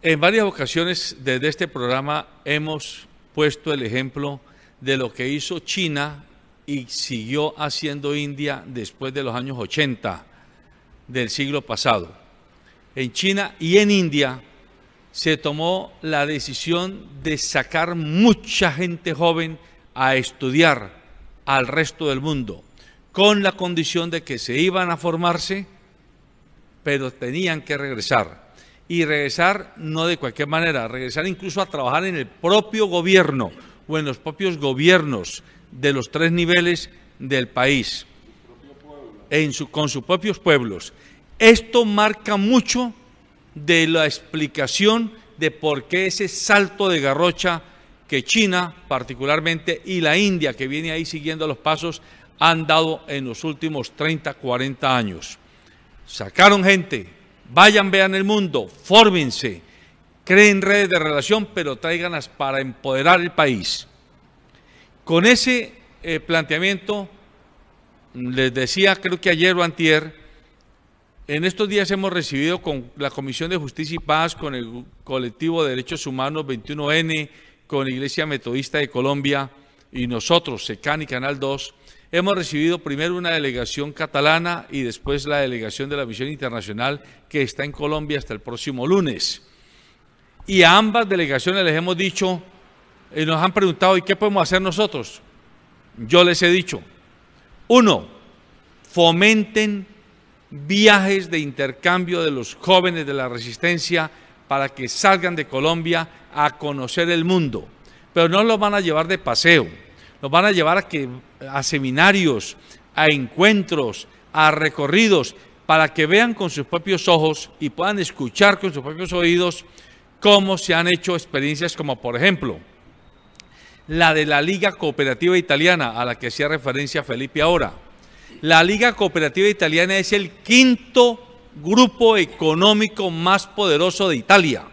En varias ocasiones desde este programa hemos puesto el ejemplo de lo que hizo China y siguió haciendo India después de los años 80 del siglo pasado. En China y en India se tomó la decisión de sacar mucha gente joven a estudiar al resto del mundo, con la condición de que se iban a formarse, pero tenían que regresar y regresar no de cualquier manera, regresar incluso a trabajar en el propio gobierno o en los propios gobiernos de los tres niveles del país, con sus propios pueblos. Esto marca mucho de la explicación de por qué ese salto de garrocha que China particularmente y la India que viene ahí siguiendo los pasos han dado en los últimos 30, 40 años. Sacaron gente, Vayan, vean el mundo, fórmense, creen redes de relación, pero tráiganlas para empoderar el país. Con ese eh, planteamiento, les decía, creo que ayer o antier, en estos días hemos recibido con la Comisión de Justicia y Paz, con el colectivo de Derechos Humanos 21N, con la Iglesia Metodista de Colombia y nosotros, SECAN y Canal 2, Hemos recibido primero una delegación catalana y después la delegación de la Misión Internacional que está en Colombia hasta el próximo lunes. Y a ambas delegaciones les hemos dicho, y eh, nos han preguntado, ¿y qué podemos hacer nosotros? Yo les he dicho, uno, fomenten viajes de intercambio de los jóvenes de la resistencia para que salgan de Colombia a conocer el mundo. Pero no los van a llevar de paseo nos van a llevar a, que, a seminarios, a encuentros, a recorridos, para que vean con sus propios ojos y puedan escuchar con sus propios oídos cómo se han hecho experiencias como por ejemplo la de la Liga Cooperativa Italiana, a la que hacía referencia Felipe ahora. La Liga Cooperativa Italiana es el quinto grupo económico más poderoso de Italia.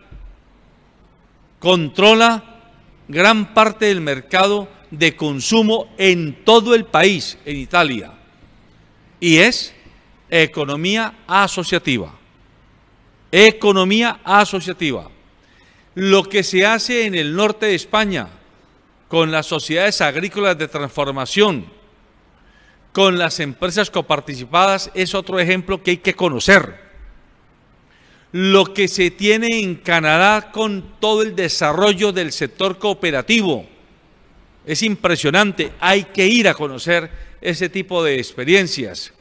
Controla gran parte del mercado de consumo en todo el país, en Italia, y es economía asociativa. Economía asociativa. Lo que se hace en el norte de España con las sociedades agrícolas de transformación, con las empresas coparticipadas, es otro ejemplo que hay que conocer. Lo que se tiene en Canadá con todo el desarrollo del sector cooperativo es impresionante, hay que ir a conocer ese tipo de experiencias.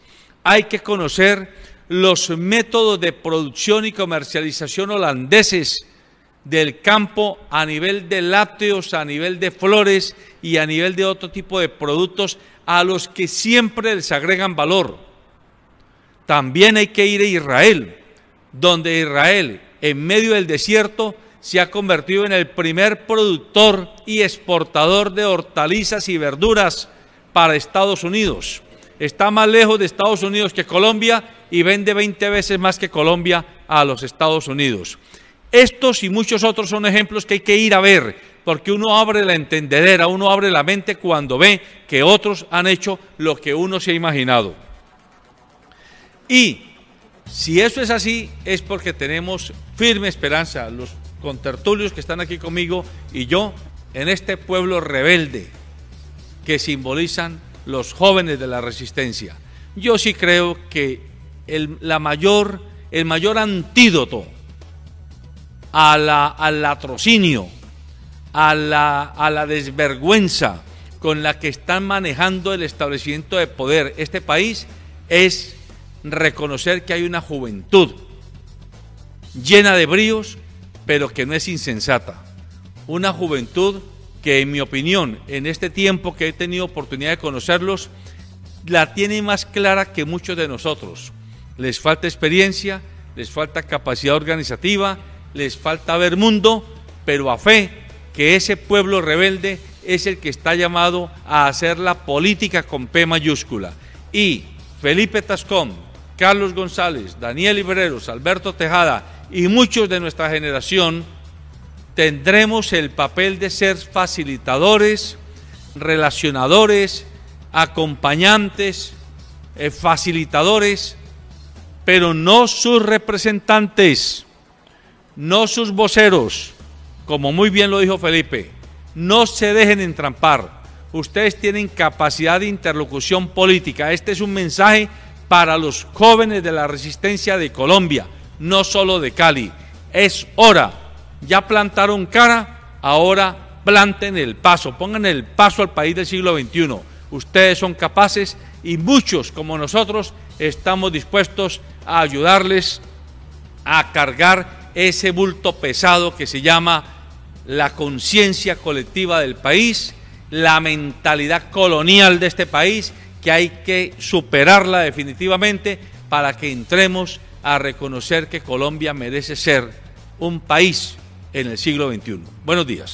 Hay que conocer los métodos de producción y comercialización holandeses del campo a nivel de lácteos, a nivel de flores y a nivel de otro tipo de productos a los que siempre les agregan valor. También hay que ir a Israel, donde Israel, en medio del desierto, se ha convertido en el primer productor y exportador de hortalizas y verduras para Estados Unidos. Está más lejos de Estados Unidos que Colombia y vende 20 veces más que Colombia a los Estados Unidos. Estos y muchos otros son ejemplos que hay que ir a ver, porque uno abre la entendedera, uno abre la mente cuando ve que otros han hecho lo que uno se ha imaginado. Y si eso es así, es porque tenemos firme esperanza con tertulios que están aquí conmigo y yo en este pueblo rebelde que simbolizan los jóvenes de la resistencia. Yo sí creo que el, la mayor, el mayor antídoto a la, al latrocinio, a a la desvergüenza con la que están manejando el establecimiento de poder este país es reconocer que hay una juventud llena de bríos, pero que no es insensata. Una juventud que en mi opinión, en este tiempo que he tenido oportunidad de conocerlos, la tiene más clara que muchos de nosotros. Les falta experiencia, les falta capacidad organizativa, les falta ver mundo, pero a fe que ese pueblo rebelde es el que está llamado a hacer la política con P mayúscula. Y Felipe Tascón, Carlos González, Daniel Ibreros, Alberto Tejada y muchos de nuestra generación, tendremos el papel de ser facilitadores, relacionadores, acompañantes, eh, facilitadores, pero no sus representantes, no sus voceros, como muy bien lo dijo Felipe, no se dejen entrampar. Ustedes tienen capacidad de interlocución política. Este es un mensaje para los jóvenes de la resistencia de Colombia, no solo de Cali. Es hora, ya plantaron cara, ahora planten el paso, pongan el paso al país del siglo XXI. Ustedes son capaces y muchos como nosotros estamos dispuestos a ayudarles a cargar ese bulto pesado que se llama la conciencia colectiva del país, la mentalidad colonial de este país que hay que superarla definitivamente para que entremos a reconocer que Colombia merece ser un país en el siglo XXI. Buenos días.